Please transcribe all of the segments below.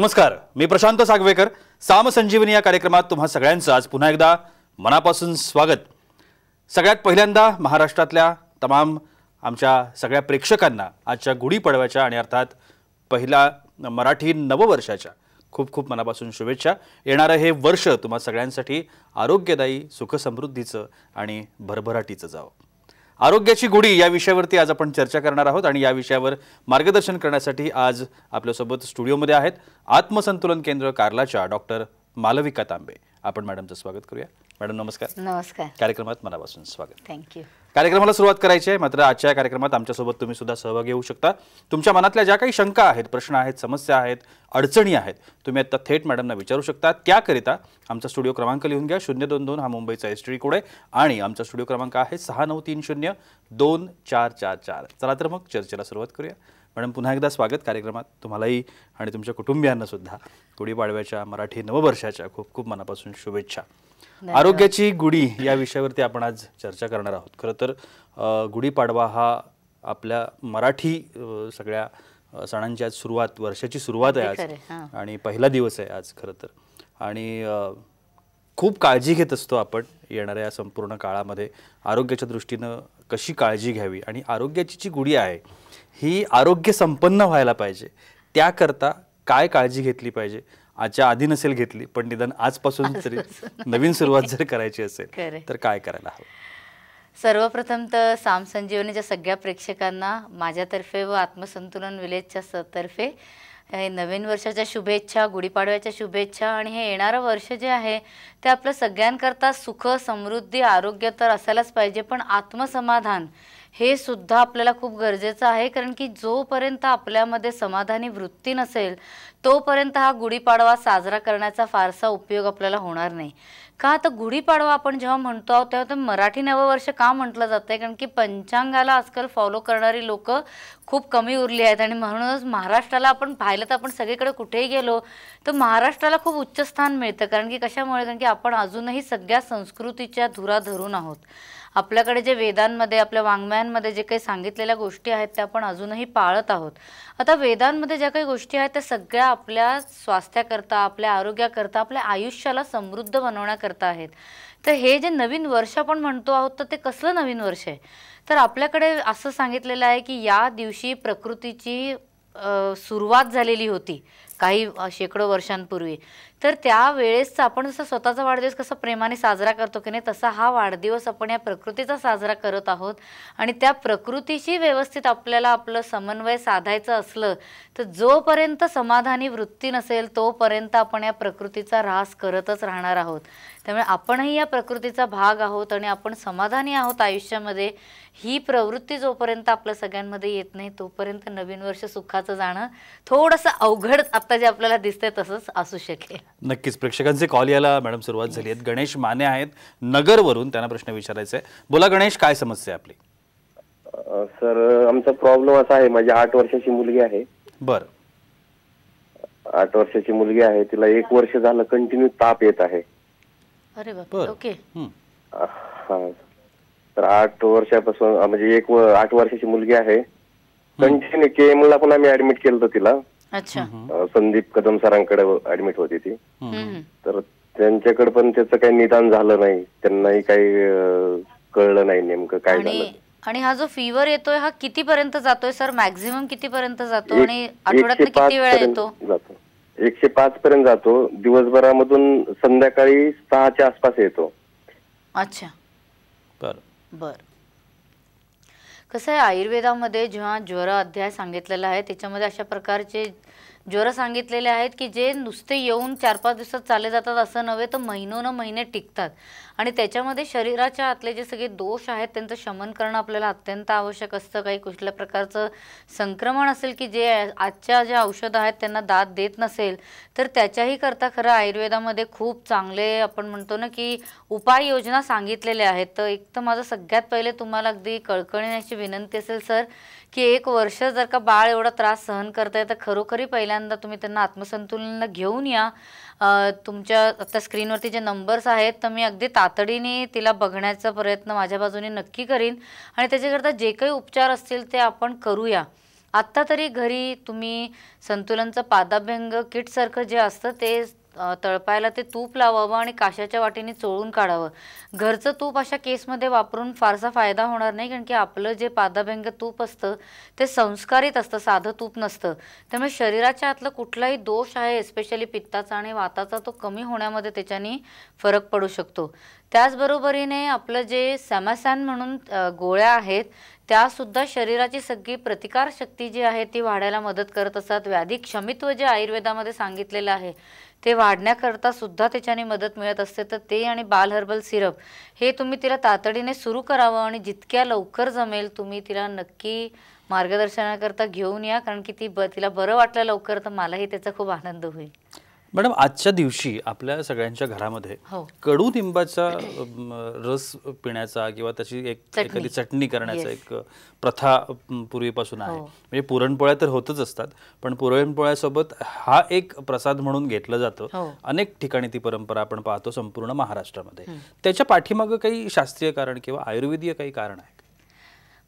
नमस्कार मी प्रशांत सागवेकर सामसंजीवनी या कार्यक्रमात तुम्हा सगळ्यांचं आज पुन्हा एकदा मनापासून स्वागत सगळ्यात पहिल्यांदा महाराष्ट्रातल्या तमाम आमच्या सगळ्या प्रेक्षकांना आजच्या गुढीपाडव्याच्या आणि अर्थात पहिला मराठी नववर्षाच्या खूप खूप मनापासून शुभेच्छा येणारं हे वर्ष तुम्हा सगळ्यांसाठी आरोग्यदायी सुखसमृद्धीचं आणि भरभराटीचं जावं आरोग्याची गुढी या विषयावरती आज आपण चर्चा करणार आहोत आणि या विषयावर मार्गदर्शन करण्यासाठी आज आपल्यासोबत स्टुडिओमध्ये आहेत आत्मसंतुलन केंद्र कार्लाच्या डॉक्टर मालविका तांबे आपण मॅडमचं स्वागत करूया मॅडम नमस्कार नमस्कार कार्यक्रमात मनापासून स्वागत थँक्यू कार्यक्रमाला सुरुवात करायची आहे मात्र आजच्या कार्यक्रमात आमच्यासोबत तुम्ही सुद्धा सहभागी होऊ शकता तुमच्या मनातल्या ज्या काही शंका आहेत प्रश्न आहेत समस्या आहेत अडचणी आहेत तुम्ही आता थेट मॅडमना विचारू शकता त्याकरिता आमचा स्टुडिओ क्रमांक लिहून घ्या शून्य दोन दोन हा मुंबईचा एस टी कोड आहे आणि आमचा स्टुडिओ क्रमांक आहे सहा नऊ तीन शून्य दोन चार चार चार चला तर मग चर्चेला सुरुवात करूया मॅडम पुन्हा एकदा स्वागत कार्यक्रमात तुम्हालाही आणि तुमच्या कुटुंबियांना सुद्धा गुढीपाडव्याच्या मराठी नववर्षाच्या खूप खूप मनापासून शुभेच्छा आरोग्याची गुढी या विषयावरती आपण आज चर्चा करणार आहोत खरं तर गुढीपाडवा हा आपल्या मराठी सगळ्या सणांची आज सुरुवात वर्षाची सुरुवात आहे आज आणि पहिला दिवस आहे आज खरं तर आणि खूप काळजी घेत असतो आपण येणाऱ्या या संपूर्ण काळामध्ये आरोग्याच्या दृष्टीनं कशी काळजी घ्यावी आणि आरोग्याची जी गुढी आहे ही आरोग्य संपन्न व्हायला पाहिजे त्याकरता काय काळजी घेतली पाहिजे आजच्या आधी नसेल घेतली पण निदान आजपासून तरी नवीन सुरुवात जर करायची असेल तर काय करायला हवं सर्वप्रथम तर साम संजीवनीच्या सगळ्या प्रेक्षकांना माझ्यातर्फे व आत्मसंतुलन विलेजच्या तर्फे हे नवीन वर्षाच्या शुभेच्छा गुढीपाडव्याच्या शुभेच्छा आणि हे येणारं वर्ष जे आहे ते आपलं सगळ्यांकरता सुख समृद्धी आरोग्य तर असायलाच पाहिजे पण आत्मसमाधान हे सुद्धा आपल्याला खूप गरजेचं आहे कारण की जोपर्यंत आपल्यामध्ये समाधानी वृत्ती नसेल तोपर्यंत हा गुढीपाडवा साजरा करण्याचा फारसा उपयोग आपल्याला होणार नाही का तर गुढीपाडवा आपण जेव्हा म्हणतो आहोत तेव्हा तर मराठी नववर्ष का म्हटलं जातं आहे कारण की पंचांगाला आजकाल फॉलो करणारी लोकं खूप कमी उरली आहेत आणि म्हणूनच महाराष्ट्राला आपण पाहिलं तर आपण सगळीकडे कुठेही गेलो तर महाराष्ट्राला खूप उच्च स्थान मिळतं कारण की कशामुळे कारण की आपण अजूनही सगळ्या संस्कृतीच्या धुरा धरून आहोत आपल्याकडे जे वेदांमध्ये आपल्या वाङ्मयांमध्ये जे काही सांगितलेल्या गोष्टी आहेत त्या आपण अजूनही पाळत आहोत आता वेदांमध्ये ज्या काही गोष्टी आहेत त्या सगळ्या आपल्या स्वास्थ्याकरता आपल्या आरोग्याकरता आपल्या आयुष्याला समृद्ध बनवण्याकरता आहेत तर हे जे नवीन वर्ष आपण म्हणतो आहोत तर ते कसलं नवीन वर्ष आहे तर आपल्याकडे असं सांगितलेलं आहे की या दिवशी प्रकृतीची सुरुवात झालेली होती काही शेकडो वर्षांपूर्वी तर त्यावेळेस आपण जसं स्वतःचा वाढदिवस कसा प्रेमाने साजरा करतो की नाही तसा हा वाढदिवस आपण या प्रकृतीचा साजरा करत आहोत आणि त्या प्रकृतीशी व्यवस्थित आपल्याला आपलं समन्वय साधायचं असलं तर जोपर्यंत समाधानी वृत्ती नसेल तोपर्यंत आपण या प्रकृतीचा ऱ्हास करतच राहणार आहोत त्यामुळे आपणही या प्रकृतीचा भाग आहोत आणि आपण समाधानी आहोत आयुष्यामध्ये ही प्रवृत्ती जोपर्यंत आपल्या सगळ्यांमध्ये येत नाही तोपर्यंत नवीन वर्ष सुखाचं जाणं थोडंसं अवघड आत्ता जे आपल्याला दिसतंय तसंच असू शकेल नक्कीच प्रेक्षकांचे कॉल यायला मॅडम सुरुवात झाली आहेत गणेश माने आहेत नगरवरून त्यांना प्रश्न विचारायचा आहे बोला गणेश काय समस्या आहे आपली सर आमचा प्रॉब्लेम असा आहे माझी आठ वर्षाची मुलगी आहे बर आठ वर्षाची मुलगी आहे तिला एक वर्ष झालं कंटिन्यू ताप येत आहे अरे ओके हा तर आठ वर्षापासून म्हणजे एक आठ वर्षाची मुलगी आहे कंटिन्यू ला पण आम्ही ऍडमिट केलं तिला अच्छा संदीप कदम सरांकडे ऍडमिट होती ती तर त्यांच्याकडे पण त्याचं काही निदान झालं नाही त्यांनाही काही कळलं नाही नेमकं काय झालं आणि हा जो फीवर येतोय हा किती पर्यंत जातोय सर मॅक्झिमम किती पर्यंत जातो आणि आठवड्यात किती वेळा येतो जातो एकशे पाच पर्यंत जातो दिवसभरामधून संध्याकाळी सहाच्या आसपास येतो अच्छा बर बर कसं आहे आयुर्वेदामध्ये जेव्हा ज्वर अध्याय सांगितलेला आहे त्याच्यामध्ये अशा प्रकारचे जोरा सांगितलेले आहेत की जे नुसते येऊन चार पाच दिवसात चालले जातात असं नव्हे तर महिनो न महिने टिकतात आणि त्याच्यामध्ये शरीराच्या आतले जे सगळे दोष आहेत त्यांचं शमन करणं आपल्याला अत्यंत आवश्यक असतं काही कुठल्या प्रकारचं संक्रमण असेल की जे आजच्या ज्या औषधं आहेत त्यांना दाद देत नसेल तर त्याच्याही करता खरं आयुर्वेदामध्ये खूप चांगले आपण म्हणतो ना की उपाययोजना सांगितलेल्या आहेत तर एक तर माझं सगळ्यात पहिले तुम्हाला अगदी कळकळण्याची विनंती असेल सर की एक वर्ष जर का बाळ एवढा त्रास सहन करताय तर खरोखरी पहिल्यांदा तुम्ही त्यांना आत्मसंतुलन घेऊन या तुमच्या आता स्क्रीनवरती जे नंबर्स आहेत तर मी अगदी तातडीने तिला बघण्याचा प्रयत्न माझ्या बाजूने नक्की करीन आणि त्याच्याकरता जे काही उपचार असतील ते आपण करूया आत्ता तरी घरी तुम्ही संतुलनचं पादाभ्यंग किटसारखं जे असतं ते तळपायला ते तूप लावावं आणि काशाच्या वाटीने चोळून काढावं घरचं तूप अशा केसमध्ये वापरून फारसा फायदा होणार नाही कारण की आपलं जे पादाभ्यंग तूप असतं ते संस्कारित असतं साधं तूप नसतं त्यामुळे शरीराच्या आतलं कुठलाही दोष आहे एस्पेशली पित्ताचा आणि वाताचा तो कमी होण्यामध्ये त्याच्याने फरक पडू शकतो त्याचबरोबरीने आपलं जे सॅमॅसॅन म्हणून गोळ्या आहेत त्यासुद्धा शरीराची सगळी प्रतिकारशक्ती जी आहे ती वाढायला मदत करत असतात व्याधी क्षमित्व जे आयुर्वेदामध्ये सांगितलेलं आहे ते वाढण्याकरता सुद्धा त्याच्याने मदत मिळत असते तर ते आणि बाल हर्बल सिरप हे तुम्ही तिला तातडीने सुरू करावं आणि जितक्या लवकर जमेल तुम्ही तिला नक्की मार्गदर्शनाकरता घेऊन या कारण की ती ब तिला बरं वाटलं लवकर तर मलाही त्याचा खूप आनंद होईल मॅडम आजच्या दिवशी आपल्या सगळ्यांच्या घरामध्ये हो. कडू निंबाचा रस पिण्याचा किंवा त्याची एक एखादी चटणी करण्याचा एक प्रथा पूर्वीपासून आहे हो. म्हणजे पुरणपोळ्या तर होतच असतात पण पुरणपोळ्यासोबत हा एक प्रसाद म्हणून घेतलं जातं हो. अनेक ठिकाणी ती परंपरा आपण पाहतो संपूर्ण महाराष्ट्रामध्ये त्याच्या पाठीमागं काही शास्त्रीय कारण किंवा आयुर्वेदीय काही कारण आहे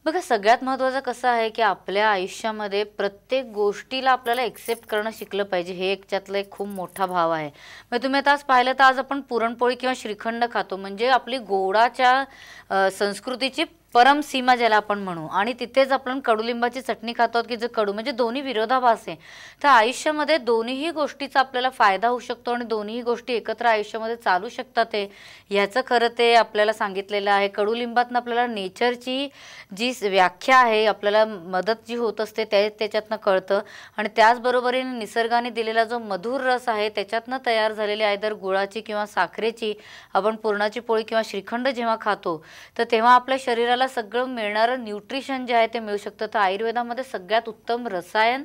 बघा सगळ्यात महत्त्वाचं कसं आहे की आपल्या आयुष्यामध्ये प्रत्येक गोष्टीला आपल्याला एक्सेप्ट करणं शिकलं पाहिजे हे एक त्यातला एक खूप मोठा भाव आहे मग म्हणजे तुम्ही आता आज पाहिलं तर आज आपण पुरणपोळी किंवा श्रीखंड खातो म्हणजे आपली गोडाच्या संस्कृतीची परमसीमा ज्याला आपण म्हणू आणि तिथेच आपण कडुलिंबाची चटणी खातो की जर कडू म्हणजे दोन्ही विरोधाभास आहे तर आयुष्यामध्ये दोन्हीही गोष्टीचा आपल्याला फायदा होऊ शकतो आणि दोन्ही गोष्टी एकत्र आयुष्यामध्ये चालू शकतात ते ह्याचं खरं ते आपल्याला सांगितलेलं आहे कडुलिंबातनं आपल्याला नेचरची जी व्याख्या आहे आपल्याला मदत जी होत असते ते त्याच्यातनं कळतं आणि त्याचबरोबरीने निसर्गाने दिलेला जो मधुर रस आहे त्याच्यातनं तयार झालेले आहे दर गुळाची किंवा साखरेची आपण पुरणाची पोळी किंवा श्रीखंड जेव्हा खातो तर तेव्हा आपल्या शरीराला आपल्याला सगळं मिळणारं न्यूट्रिशन जे आहे ते मिळू शकतं तर आयुर्वेदामध्ये सगळ्यात उत्तम रसायन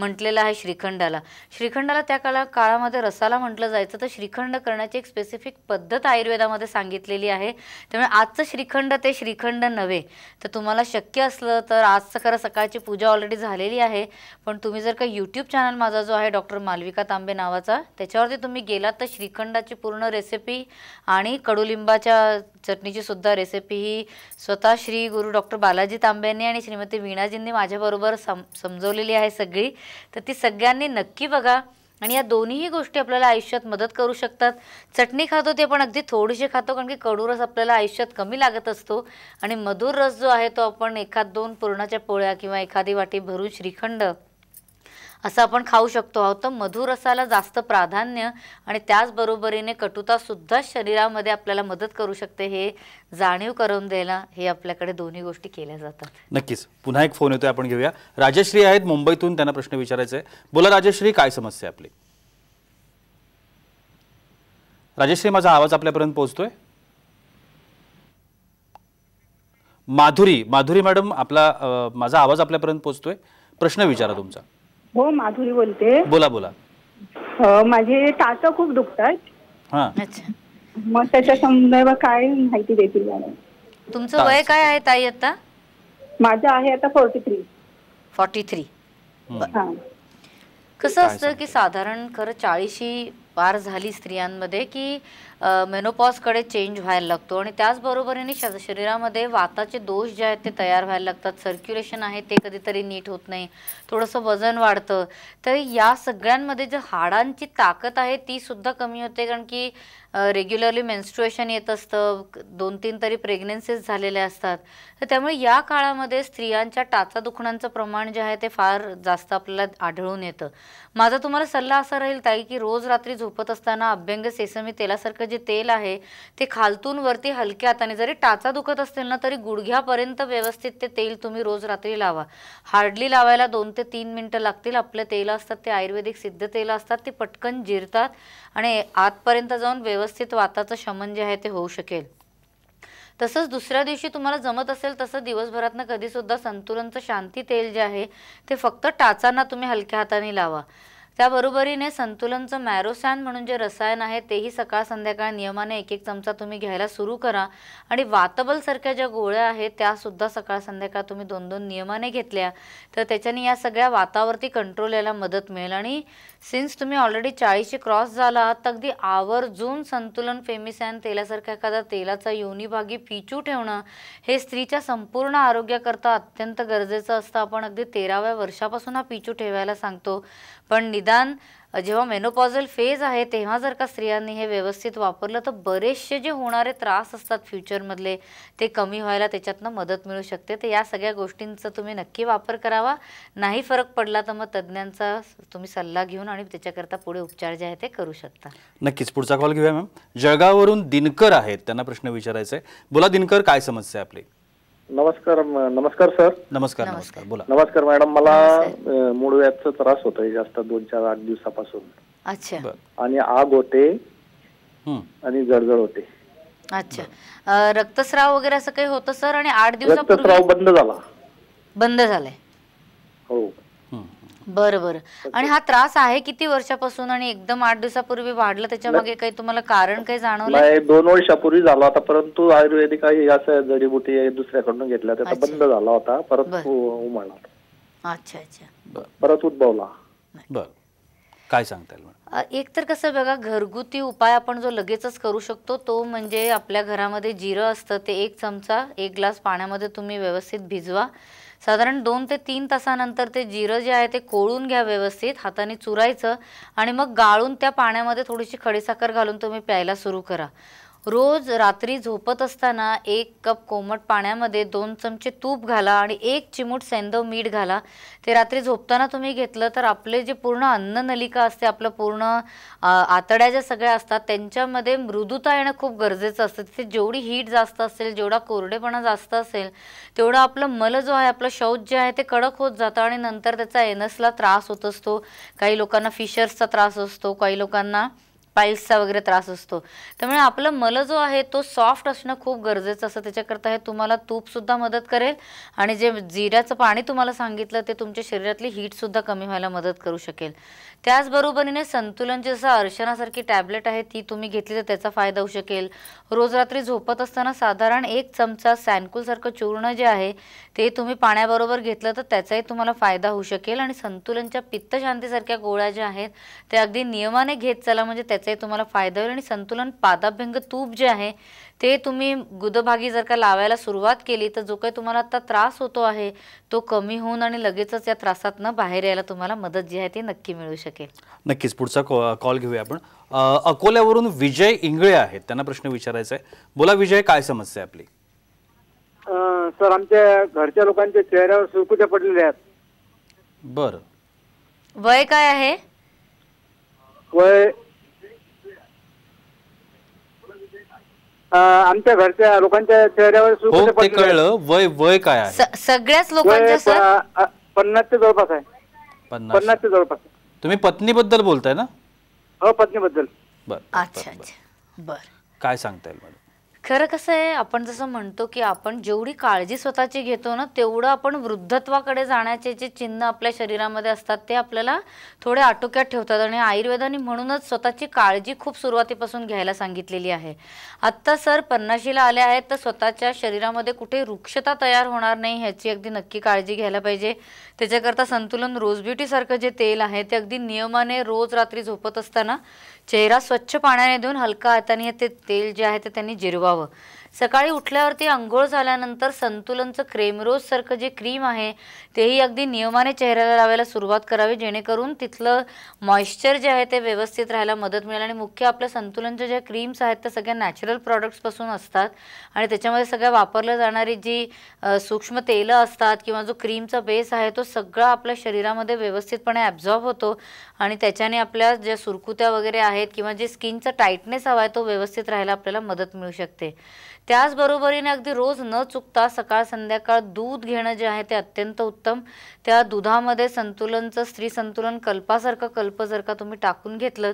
म्हटलेलं आहे श्रीखंडाला श्रीखंडाला त्या काळा काळामध्ये रसाला म्हटलं जायचं तर श्रीखंड करण्याची एक स्पेसिफिक पद्धत आयुर्वेदामध्ये सांगितलेली आहे त्यामुळे आजचं श्रीखंड ते श्रीखंड नव्हे तर तुम्हाला शक्य असलं तर आजचं खरं सकाळची पूजा ऑलरेडी झालेली आहे पण तुम्ही जर का यूट्यूब चॅनल माझा जो आहे डॉक्टर मालविका तांबे नावाचा त्याच्यावरती तुम्ही गेलात तर श्रीखंडाची पूर्ण रेसिपी आणि कडुलिंबाच्या चटणीची सुद्धा रेसिपी ही स्वतः श्री गुरु डॉक्टर बालाजी तांब्यांनी आणि श्रीमती वीणाजींनी माझ्याबरोबर सम समजवलेली आहे सगळी तर ती सगळ्यांनी नक्की बघा आणि या दोन्हीही गोष्टी आपल्याला आयुष्यात मदत करू शकतात चटणी खातो ते पण अगदी थोडीशी खातो कारण की कडू रस आपल्याला आयुष्यात कमी लागत असतो आणि मधुर रस जो आहे तो आपण एखाद दोन पुरणाच्या पोळ्या किंवा एखादी वाटी भरून श्रीखंड असं आपण खाऊ शकतो आहोत तर मधुरसाला जास्त प्राधान्य आणि त्याचबरोबरीने कटुतासुद्धा शरीरामध्ये आपल्याला मदत करू शकते हे जाणीव करून द्यायला हे आपल्याकडे दोन्ही गोष्टी केल्या जातात नक्कीच पुन्हा एक फोन येतो आपण घेऊया राजश्री आहेत मुंबईतून त्यांना प्रश्न विचारायचा आहे बोला राजश्री काय समस्या आपली राजश्री माझा आवाज आपल्यापर्यंत पोहोचतोय माधुरी माधुरी मॅडम आपला माझा आवाज आपल्यापर्यंत पोहोचतोय प्रश्न विचारा तुमचा हो माधुरी बोलते बोला बोला माझे टाच खूप दुखतात मग त्याच्या संदर्भात काय माहिती देतील तुमचं वय काय आहे ताई आता माझं आहे आता फोर्टी थ्री फॉर्टी थ्री कसं असतं की साधारण खरं चाळीशी वार झाली स्त्रियांमध्ये की मेनोपॉजकडे चेंज व्हायला लागतो आणि त्याचबरोबरीने शरीरामध्ये वाताचे दोष जे आहेत ते तयार व्हायला लागतात सर्क्युलेशन आहे ते कधीतरी नीट होत नाही थोडंसं वजन वाढतं तर या सगळ्यांमध्ये जे हाडांची ताकद आहे ती सुद्धा कमी होते कारण की रेग्युलरली मेन्स्ट्रुएशन येत असतं दोन तीन तरी प्रेग्नेन्सीज झालेल्या असतात तर त्यामुळे या काळामध्ये स्त्रियांच्या टाचा दुखण्याचं प्रमाण जे आहे ते फार जास्त आपल्याला आढळून येतं माझा तुम्हाला सल्ला असा राहील ताई की रोज रात्री झोपत असताना अभ्यंग सेसमी तेलासारखं जे तेल आहे ते खालतून वरती हलक्या हाताने जरी टाचा दुखत असतील ना तरी गुडघ्यापर्यंत व्यवस्थित ते तेल तुम्ही रोज रात्री लावा हार्डली लावायला दोन ते तीन मिनटं लागतील आपले तेल असतात ते आयुर्वेदिक सिद्ध तेल असतात ते पटकन जिरतात आणि आतपर्यंत जाऊन व्यवस्थित वाताचं शमन जे आहे ते होऊ शकेल तसंच दुसऱ्या दिवशी तुम्हाला जमत असेल तसं दिवसभरातनं कधीसुद्धा संतुलनचं शांती तेल जे आहे ते फक्त टाचांना तुम्ही हलक्या हाताने लावा त्याबरोबरीने संतुलनचं मॅरोसॅन म्हणून जे रसायन आहे तेही सकाळ संध्याकाळ नियमाने एक एक चमचा तुम्ही घ्यायला सुरू करा आणि वातबलसारख्या ज्या गोळ्या आहेत त्यासुद्धा सकाळ संध्याकाळ तुम्ही दोन दोन नियमाने घेतल्या तर त्याच्याने या सगळ्या वातावरती कंट्रोल यायला मदत मिळेल आणि सिन्स तुम्ही ऑलरेडी चाळीशी क्रॉस झाला आहात अगदी आवर्जून संतुलन फेमिस फेमिसॅन तेलासारख्या एखादा तेलाचा योनीभागी पिचू ठेवणं हे स्त्रीच्या संपूर्ण आरोग्याकरता अत्यंत गरजेचं असतं आपण अगदी तेराव्या वर्षापासून हा पिचू ठेवायला सांगतो पण निदान जेव्हा मेनोपॉझल फेज आहे तेव्हा जर का स्त्रियांनी हे व्यवस्थित वापरलं तर बरेचसे जे होणारे त्रास असतात फ्युचरमधले ते कमी व्हायला त्याच्यातनं मदत मिळू शकते तर या सगळ्या गोष्टींचा तुम्ही नक्की वापर करावा नाही फरक पडला तर मग तज्ज्ञांचा तुम्ही सल्ला घेऊन आणि त्याच्याकरता पुढे उपचार जे आहे ते करू शकता नक्कीच पुढचा कॉल घेऊया मॅम जळगाववरून दिनकर आहेत त्यांना प्रश्न विचारायचा आहे बोला दिनकर काय समस्या आहे आपली नमस्कार नमस्कार सर नमस्कार नमस्कार बोला नमस्कार मॅडम मला मूळ व्याजचा त्रास होतोय जास्त दोन चार आठ दिवसापासून अच्छा आणि आग होते आणि जळजळ होते अच्छा रक्तस्राव वगैरे असं काही होतं सर आणि आठ दिवसापूर्वी रक्तस्राव बंद झाला बंद झालाय हो बरं बरं आणि हा त्रास आहे किती वर्षापासून आणि एकदम आठ दिवसापूर्वी वाढला त्याच्या मागे काही तुम्हाला कारण काही जाणवलं नाही दोन वर्षापूर्वी झाला होता परंतु आयुर्वेदिक जडीबुटी दुसऱ्याकडून घेतल्या त्याचा अच्छा. बंद झाला होता परत हो, हो, उमाळला उ- अच्छा अच्छा परत उद्भवला बर काय सांगता एक तर कसं बघा घरगुती उपाय आपण जो लगेचच करू शकतो तो म्हणजे आपल्या घरामध्ये जिरं असतं ते एक चमचा एक ग्लास पाण्यामध्ये तुम्ही व्यवस्थित भिजवा साधारण दोन ते तीन तासानंतर ते जिरं जे आहे ते कोळून घ्या व्यवस्थित हाताने चुरायचं आणि मग गाळून त्या पाण्यामध्ये थोडीशी खडीसाखर घालून तुम्ही प्यायला सुरू करा रोज रात्री झोपत असताना एक कप कोमट पाण्यामध्ये दोन चमचे तूप घाला आणि एक चिमूट सेंदव मीठ घाला ते रात्री झोपताना तुम्ही घेतलं तर आपले जे पूर्ण अन्ननलिका असते आपलं पूर्ण आतड्या ज्या सगळ्या असतात त्यांच्यामध्ये मृदुता येणं खूप गरजेचं असतं तिथे जेवढी हीट जास्त असेल जेवढा कोरडेपणा जास्त असेल तेवढं आपलं मल जो आहे आपलं शौच जे आहे ते कडक होत जातं आणि नंतर त्याचा एनसला त्रास होत असतो काही लोकांना फिशर्सचा त्रास असतो काही लोकांना पाईल्सचा वगैरे त्रास असतो त्यामुळे आपलं मल जो आहे तो सॉफ्ट असणं खूप गरजेचं असं त्याच्याकरता हे तुम्हाला तूपसुद्धा मदत करेल आणि जे जिऱ्याचं पाणी तुम्हाला सांगितलं ते तुमच्या शरीरातली हीटसुद्धा कमी व्हायला मदत करू शकेल त्याचबरोबरीने संतुलन जे जसं अर्शनासारखी टॅबलेट आहे ती तुम्ही घेतली तर त्याचा फायदा होऊ शकेल रोज रात्री झोपत असताना साधारण एक चमचा सॅनकूलसारखं चूर्ण जे आहे ते तुम्ही पाण्याबरोबर घेतलं तर त्याचाही तुम्हाला फायदा होऊ शकेल आणि संतुलनच्या पित्तशांतीसारख्या गोळ्या ज्या आहेत त्या अगदी नियमाने घेत चला म्हणजे त्याचं त्याचे तुम्हाला फायदा होईल आणि संतुलन पादाभ्यंग तूप जे आहे ते तुम्ही गुदभागी जर का लावायला सुरुवात केली तर जो काही तुम्हाला आता त्रास होतो आहे तो कमी होऊन आणि लगेचच या त्रासातनं बाहेर यायला तुम्हाला मदत जी आहे ती नक्की मिळू शकेल नक्कीच पुढचा कॉल घेऊया आपण अकोल्यावरून विजय इंगळे आहेत त्यांना प्रश्न विचारायचा आहे बोला विजय काय समस्या आहे आपली सर आमच्या घरच्या लोकांच्या चेहऱ्यावर सुरकुत्या पडलेल्या आहेत बर वय काय आहे वय आमच्या घरच्या लोकांच्या चेहऱ्यावर हो, कळलं वय वय काय सगळ्याच लोकांच्या पन्नास ते जवळपास आहे पन्नास पन्नासच्या जवळपास तुम्ही तुम्ही बद्दल बोलताय ना हो बद्दल बर अच्छा अच्छा बर काय सांगता येईल खरं कसं आहे आपण जसं म्हणतो की आपण जेवढी काळजी स्वतःची घेतो ना तेवढं आपण वृद्धत्वाकडे जाण्याचे जे चिन्ह आपल्या शरीरामध्ये असतात ते आपल्याला थोडे आटोक्यात ठेवतात आणि आयुर्वेदाने म्हणूनच स्वतःची काळजी खूप सुरुवातीपासून घ्यायला सांगितलेली आहे आत्ता सर पन्नाशीला आले आहेत तर स्वतःच्या शरीरामध्ये कुठे वृक्षता तयार होणार नाही ह्याची अगदी नक्की काळजी घ्यायला पाहिजे त्याच्याकरता संतुलन रोज ब्युटीसारखं जे तेल आहे ते अगदी नियमाने रोज रात्री झोपत असताना चेहरा स्वच्छ पाण्याने धुवून हलका हाताने ते तेल जे आहे ते त्यांनी जिरवावं सकाळी उठल्यावरती आंघोळ झाल्यानंतर संतुलनचं क्रेमरोज सारखं जे क्रीम आहे तेही अगदी नियमाने चेहऱ्याला लावायला सुरुवात करावी जेणेकरून तिथलं मॉइश्चर जे आहे ते व्यवस्थित राहायला मदत मिळेल आणि मुख्य आपल्या संतुलनच्या ज्या क्रीम्स आहेत त्या सगळ्या नॅचरल प्रॉडक्ट्सपासून असतात आणि त्याच्यामध्ये सगळ्या वापरल्या जाणारी जी सूक्ष्म तेलं असतात किंवा जो क्रीमचा बेस आहे तो सगळा आपल्या शरीरामध्ये व्यवस्थितपणे ॲब्झॉर्ब होतो आणि त्याच्याने आपल्या ज्या सुरकुत्या वगैरे आहेत किंवा जे स्किनचा टाईटनेस हवा आहे तो व्यवस्थित राहायला आपल्याला मदत मिळू शकते त्याचबरोबरीने अगदी रोज न चुकता सकाळ संध्याकाळ दूध घेणं जे आहे ते अत्यंत उत्तम त्या दुधामध्ये संतुलनचं स्त्री संतुलन कल्पासारखं कल्प जर का तुम्ही टाकून घेतलं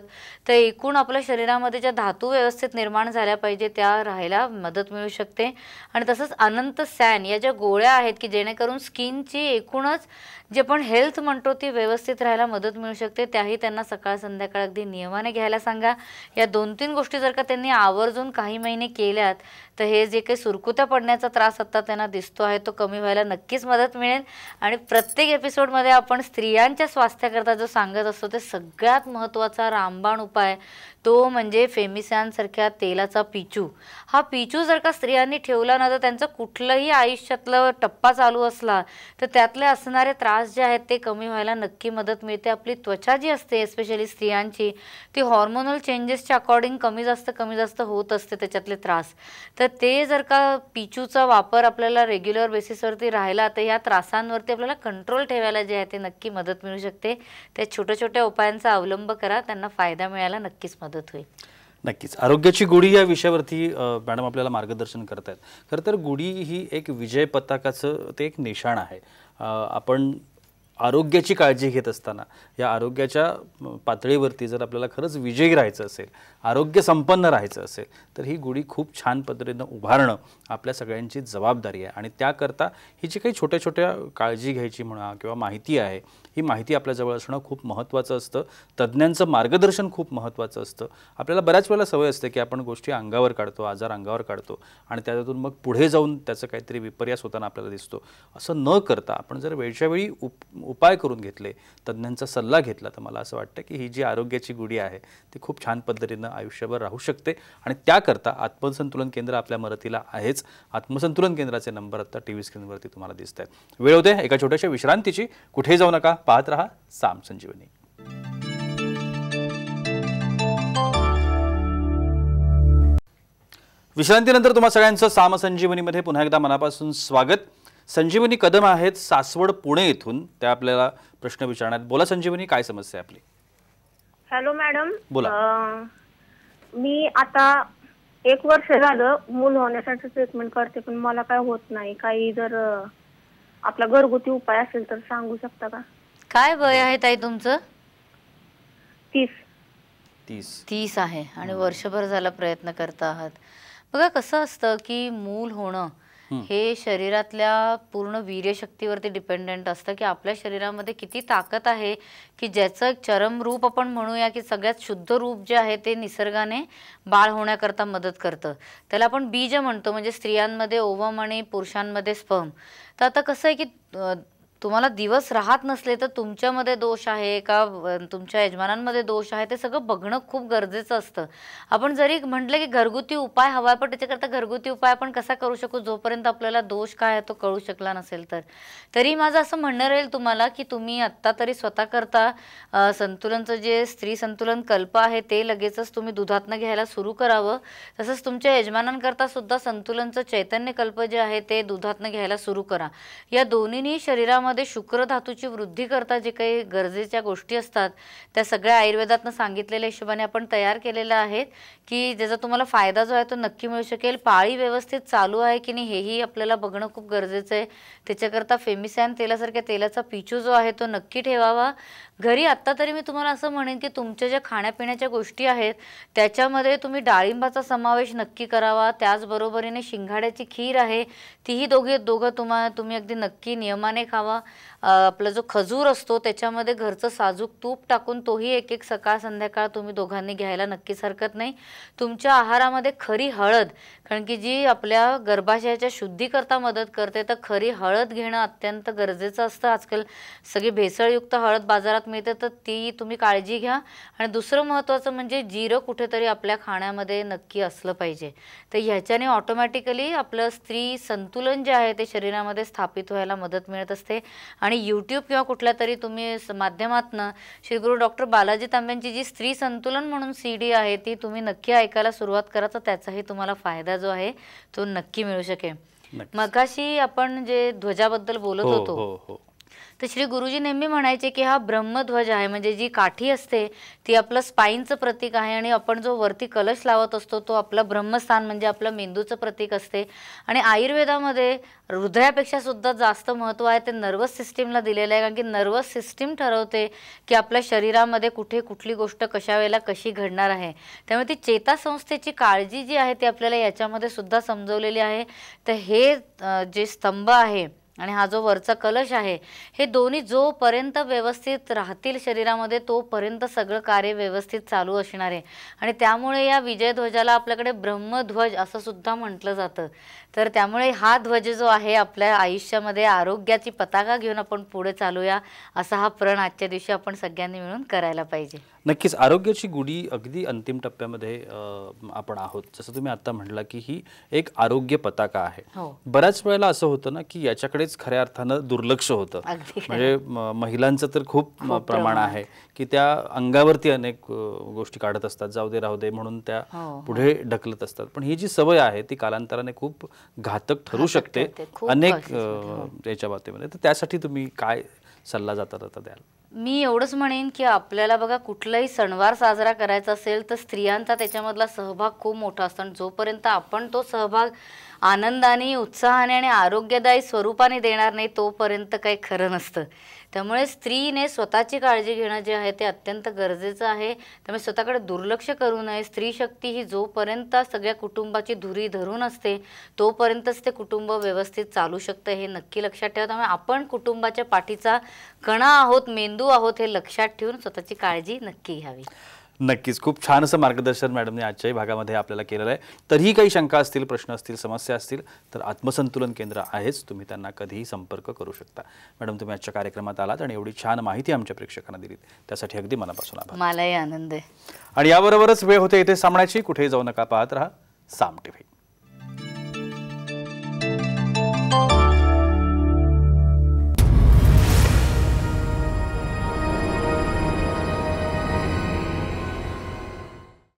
तर एकूण आपल्या शरीरामध्ये ज्या धातू व्यवस्थित निर्माण झाल्या पाहिजे त्या राहायला मदत मिळू शकते आणि तसंच अनंत सॅन या ज्या गोळ्या आहेत की जेणेकरून स्किनची एकूणच जे पण हेल्थ म्हणतो ती व्यवस्थित राहायला मदत मिळू शकते त्याही त्यांना सकाळ संध्याकाळ अगदी नियमाने घ्यायला सांगा या दोन तीन गोष्टी जर का त्यांनी आवर्जून काही महिने केल्यात तर हे जे काही सुरकुत्या पडण्याचा त्रास आता त्यांना दिसतो आहे तो कमी व्हायला नक्कीच मदत मिळेल आणि प्रत्येक एपिसोडमध्ये आपण स्त्रियांच्या स्वास्थ्याकरता जो सांगत असतो ते सगळ्यात महत्त्वाचा रामबाण उपाय तो म्हणजे फेमिसॅनसारख्या तेलाचा पिचू हा पिचू जर का स्त्रियांनी ठेवला ना तर त्यांचं कुठलंही आयुष्यातलं टप्पा चालू असला तर त्यातले असणारे त्रास जे आहेत ते कमी व्हायला नक्की मदत मिळते आपली त्वचा जी असते एस्पेशली स्त्रियांची ती हॉर्मोनल चेंजेसच्या अकॉर्डिंग कमी जास्त कमी जास्त होत असते त्याच्यातले त्रास तर ते जर का पिचूचा वापर आपल्याला रेग्युलर बेसिसवरती राहिला तर ह्या त्रासांवरती आपल्याला कंट्रोल ठेवायला जे आहे ते नक्की मदत मिळू शकते त्या छोट्या छोट्या उपायांचा अवलंब करा त्यांना फायदा मिळायला नक्कीच मदत मदत होईल नक्कीच आरोग्याची गुढी या विषयावरती मॅडम आपल्याला मार्गदर्शन करतायत खरं तर गुढी ही एक विजय पताकाचं ते एक निशाण आहे आपण आरोग्याची काळजी घेत असताना या आरोग्याच्या पातळीवरती जर आपल्याला खरंच विजयी राहायचं असेल आरोग्य संपन्न राहायचं असेल तर ही गुढी खूप छान पद्धतीनं उभारणं आपल्या सगळ्यांची जबाबदारी आहे आणि त्याकरता ही जी काही छोट्या छोट्या काळजी घ्यायची म्हणा किंवा माहिती आहे ही माहिती आपल्याजवळ असणं खूप महत्त्वाचं असतं तज्ज्ञांचं मार्गदर्शन खूप महत्त्वाचं असतं आपल्याला बऱ्याच वेळेला सवय असते की आपण गोष्टी अंगावर काढतो आजार अंगावर काढतो आणि त्याच्यातून मग पुढे जाऊन त्याचं काहीतरी विपर्यास होताना आपल्याला दिसतो असं न करता आपण जर वेळच्या वेळी उप उपाय करून घेतले तज्ज्ञांचा सल्ला घेतला तर मला असं वाटतं की ही जी आरोग्याची गुढी आहे ती खूप छान पद्धतीनं आयुष्यभर राहू शकते आणि त्याकरता आत्मसंतुलन केंद्र आपल्या मदतीला आहेच आत्मसंतुलन केंद्राचे नंबर आता टी व्ही स्क्रीनवरती तुम्हाला दिसत आहेत वेळ होते एका छोट्याशा विश्रांतीची कुठेही जाऊ नका पाहत रहा साम संजीवनी विश्रांतीनंतर तुम्हा सगळ्यांचं सामसंजीवनीमध्ये पुन्हा एकदा मनापासून स्वागत संजीवनी कदम आहेत सासवड पुणे इथून त्या आपल्याला प्रश्न विचारण्यात बोला संजीवनी काय समस्या आहे आपली हॅलो मॅडम बोला मी आता एक वर्ष झालं मूल होण्यासाठी ट्रीटमेंट करते पण मला काय होत नाही काही जर आपला घरगुती उपाय असेल तर सांगू शकता का काय वय आहे ताई तुमचं तीस तीस तीस आहे आणि वर्षभर झाला प्रयत्न करत आहात बघा कसं असतं की मूल होणं हे शरीरातल्या पूर्ण वीर्यशक्तीवरती डिपेंडेंट असतं की आपल्या शरीरामध्ये किती ताकद आहे की ज्याचं चरम रूप आपण म्हणूया की सगळ्यात शुद्ध रूप जे आहे ते निसर्गाने बाळ होण्याकरता मदत करतं त्याला आपण बीज म्हणतो म्हणजे स्त्रियांमध्ये ओवम आणि पुरुषांमध्ये स्पर्म तर आता कसं आहे की तुम्हाला दिवस राहत नसले तर तुमच्यामध्ये दोष आहे का तुमच्या यजमानांमध्ये दोष आहे ते सगळं बघणं खूप गरजेचं असतं आपण जरी म्हटलं की घरगुती उपाय हवा आहे पण त्याच्याकरता घरगुती उपाय आपण कसा करू शकू जोपर्यंत आपल्याला दोष काय आहे तो कळू शकला नसेल तर तरी माझं असं म्हणणं राहील तुम्हाला की तुम्ही आत्ता तरी स्वतः करता संतुलनचं जे स्त्री संतुलन कल्प आहे ते लगेचच तुम्ही दुधातनं घ्यायला सुरू करावं तसंच तुमच्या यजमानांकरता सुद्धा संतुलनचं चैतन्य कल्प जे आहे ते दुधातनं घ्यायला सुरू करा या दोन्हीही शरीरामध्ये आयुर्वेदामध्ये शुक्र धातूची वृद्धी करता जे काही गरजेच्या गोष्टी असतात त्या सगळ्या आयुर्वेदातनं सांगितलेल्या हिशोबाने आपण तयार केलेल्या आहेत की ज्याचा तुम्हाला फायदा जो आहे तो नक्की मिळू शकेल पाळी व्यवस्थित चालू आहे की नाही हेही आपल्याला बघणं खूप गरजेचं आहे त्याच्याकरता फेमिसॅन तेलासारख्या तेलाचा पिचू जो आहे तो नक्की ठेवावा घरी आत्ता तरी मी तुम्हाला असं म्हणेन की तुमच्या ज्या खाण्यापिण्याच्या गोष्टी आहेत त्याच्यामध्ये तुम्ही डाळिंबाचा समावेश नक्की करावा त्याचबरोबरीने शिंगाड्याची खीर आहे तीही दोघे दोघं तुम्हा तुम्ही अगदी नक्की नियमाने खावा आपला जो खजूर असतो त्याच्यामध्ये घरचं साजूक तूप टाकून तोही एक एक सकाळ संध्याकाळ तुम्ही दोघांनी घ्यायला नक्कीच हरकत नाही तुमच्या आहारामध्ये खरी हळद कारण की जी आपल्या गर्भाशयाच्या शुद्धीकरता मदत करते तर खरी हळद घेणं अत्यंत गरजेचं असतं आजकाल सगळी भेसळयुक्त हळद बाजारात मिळते तर ती तुम्ही काळजी घ्या आणि दुसरं महत्त्वाचं म्हणजे जिरं कुठेतरी आपल्या खाण्यामध्ये नक्की असलं पाहिजे तर ह्याच्याने ऑटोमॅटिकली आपलं स्त्री संतुलन जे आहे ते शरीरामध्ये स्थापित व्हायला मदत मिळत असते आणि यूट्यूब किंवा कुठल्या तरी तुम्ही श्री गुरु डॉक्टर बालाजी तांब्यांची जी स्त्री संतुलन म्हणून सी डी आहे ती तुम्ही नक्की ऐकायला सुरुवात करा तर त्याचाही तुम्हाला फायदा जो आहे तो नक्की मिळू शकेल मगाशी आपण जे ध्वजाबद्दल बोलत हो, होतो हो, हो. तर श्री गुरुजी नेहमी म्हणायचे की हा ब्रह्मध्वज आहे म्हणजे जी काठी असते ती आपलं स्पाईनचं प्रतीक आहे आणि आपण जो वरती कलश लावत असतो तो आपलं ब्रह्मस्थान म्हणजे आपलं मेंदूचं प्रतीक असते आणि आयुर्वेदामध्ये हृदयापेक्षा सुद्धा जास्त महत्त्व आहे ते नर्वस सिस्टीमला दिलेलं आहे कारण की नर्वस सिस्टीम ठरवते की आपल्या शरीरामध्ये कुठे कुठली गोष्ट कशा वेळेला कशी घडणार आहे त्यामुळे ती चेतासंस्थेची काळजी जी आहे ती आपल्याला याच्यामध्ये सुद्धा समजवलेली आहे तर हे जे स्तंभ आहे आणि हा जो वरचा कलश आहे हे दोन्ही जोपर्यंत व्यवस्थित राहतील शरीरामध्ये तोपर्यंत सगळं कार्य व्यवस्थित चालू असणार आहे आणि त्यामुळे या विजयध्वजाला आपल्याकडे ब्रह्मध्वज असं सुद्धा म्हटलं जातं तर त्यामुळे हा ध्वज जो आहे आपल्या आयुष्यामध्ये आरोग्याची पताका घेऊन आपण पुढे चालूया असा हा प्रण आजच्या दिवशी आपण सगळ्यांनी मिळून करायला पाहिजे नक्कीच आरोग्याची गुढी अगदी अंतिम टप्प्यामध्ये आपण आहोत जसं तुम्ही आता म्हटला की ही एक आरोग्य पताका आहे हो. बऱ्याच वेळेला असं होतं ना की याच्याकडे खऱ्या अर्थानं दुर्लक्ष होतं म्हणजे महिलांचं तर खूप प्रमाण आहे की त्या अंगावरती अनेक गोष्टी काढत असतात जाऊ दे राहू दे म्हणून त्या हो, हो. पुढे ढकलत असतात पण ही जी सवय आहे ती कालांतराने खूप घातक ठरू शकते अनेक हो. याच्या बाबतीमध्ये तर त्यासाठी तुम्ही काय सल्ला जाता जाता द्याल मी एवढंच म्हणेन की आपल्याला बघा कुठलाही सणवार साजरा करायचा असेल तर स्त्रियांचा त्याच्यामधला सहभाग खूप मोठा असतो आणि जोपर्यंत आपण तो सहभाग आनंदाने उत्साहाने आणि आरोग्यदायी स्वरूपाने देणार नाही तोपर्यंत काही खरं नसतं त्यामुळे स्त्रीने स्वतःची काळजी घेणं जे आहे ते अत्यंत गरजेचं आहे त्यामुळे स्वतःकडे दुर्लक्ष करू नये स्त्री शक्ती ही जोपर्यंत सगळ्या कुटुंबाची धुरी धरून असते तोपर्यंतच ते कुटुंब व्यवस्थित चालू शकतं हे नक्की लक्षात ठेवा त्यामुळे आपण कुटुंबाच्या पाठीचा कणा आहोत मेंदू आहोत हे लक्षात ठेवून स्वतःची काळजी नक्की घ्यावी नक्कीच खूप छान असं मार्गदर्शन मॅडमने आजच्याही भागामध्ये आपल्याला केलेलं आहे तरीही काही शंका असतील प्रश्न असतील समस्या असतील तर आत्मसंतुलन केंद्र आहेच तुम्ही त्यांना कधीही संपर्क करू शकता मॅडम तुम्ही आजच्या कार्यक्रमात आलात आणि एवढी छान माहिती आमच्या प्रेक्षकांना दिलीत त्यासाठी अगदी मनापासून आभार मलाही आनंद आहे आणि याबरोबरच वेळ होते इथे सामनाची कुठेही जाऊ नका पाहत राहा साम टीव्ही